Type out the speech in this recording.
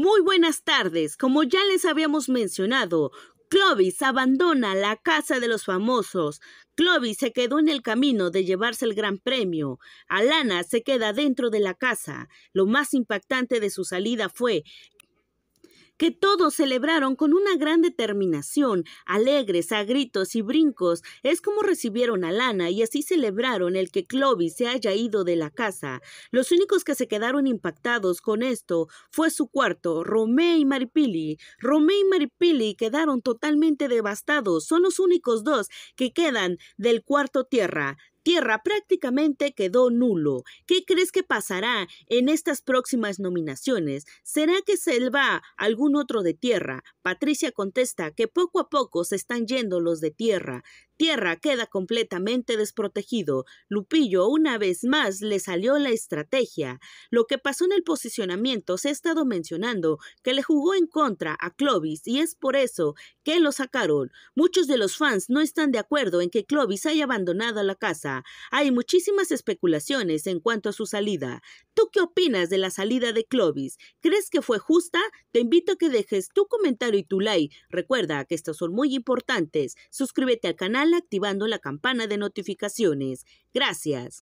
Muy buenas tardes. Como ya les habíamos mencionado, Clovis abandona la casa de los famosos. Clovis se quedó en el camino de llevarse el gran premio. Alana se queda dentro de la casa. Lo más impactante de su salida fue que todos celebraron con una gran determinación, alegres, a gritos y brincos. Es como recibieron a Lana y así celebraron el que Clovis se haya ido de la casa. Los únicos que se quedaron impactados con esto fue su cuarto, Romé y Maripili. Romé y Maripili quedaron totalmente devastados. Son los únicos dos que quedan del cuarto tierra tierra prácticamente quedó nulo. ¿Qué crees que pasará en estas próximas nominaciones? ¿Será que se va algún otro de tierra? Patricia contesta que poco a poco se están yendo los de tierra. Tierra queda completamente desprotegido. Lupillo una vez más le salió la estrategia. Lo que pasó en el posicionamiento se ha estado mencionando, que le jugó en contra a Clovis y es por eso que lo sacaron. Muchos de los fans no están de acuerdo en que Clovis haya abandonado la casa. Hay muchísimas especulaciones en cuanto a su salida. ¿Tú qué opinas de la salida de Clovis? ¿Crees que fue justa? Te invito a que dejes tu comentario y tu like. Recuerda que estos son muy importantes. Suscríbete al canal activando la campana de notificaciones. Gracias.